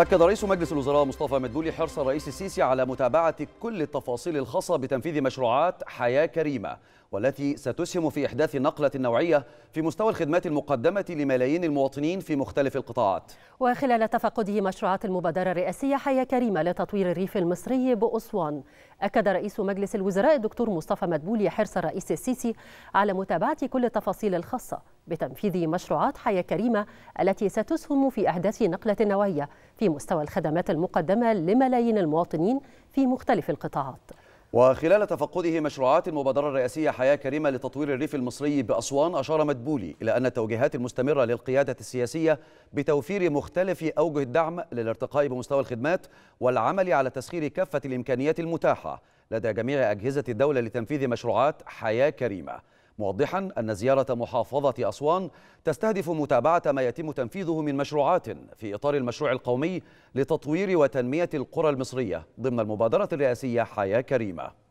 أكد رئيس مجلس الوزراء مصطفى مدبولي حرص الرئيس السيسي على متابعة كل التفاصيل الخاصة بتنفيذ مشروعات حياة كريمة والتي ستسهم في إحداث نقلة نوعية في مستوى الخدمات المقدمة لملايين المواطنين في مختلف القطاعات وخلال تفقده مشروعات المبادرة الرئاسية حياة كريمة لتطوير الريف المصري بأسوان أكد رئيس مجلس الوزراء الدكتور مصطفى مدبولي حرص الرئيس السيسي على متابعة كل التفاصيل الخاصة بتنفيذ مشروعات حياة كريمة التي ستسهم في أحداث نقلة نوعية في مستوى الخدمات المقدمة لملايين المواطنين في مختلف القطاعات وخلال تفقده مشروعات المبادرة الرئاسية حياة كريمة لتطوير الريف المصري بأسوان أشار مدبولي إلى أن التوجيهات المستمرة للقيادة السياسية بتوفير مختلف أوجه الدعم للارتقاء بمستوى الخدمات والعمل على تسخير كافة الإمكانيات المتاحة لدى جميع أجهزة الدولة لتنفيذ مشروعات حياة كريمة موضحا أن زيارة محافظة أسوان تستهدف متابعة ما يتم تنفيذه من مشروعات في إطار المشروع القومي لتطوير وتنمية القرى المصرية ضمن المبادرة الرئاسية حياة كريمة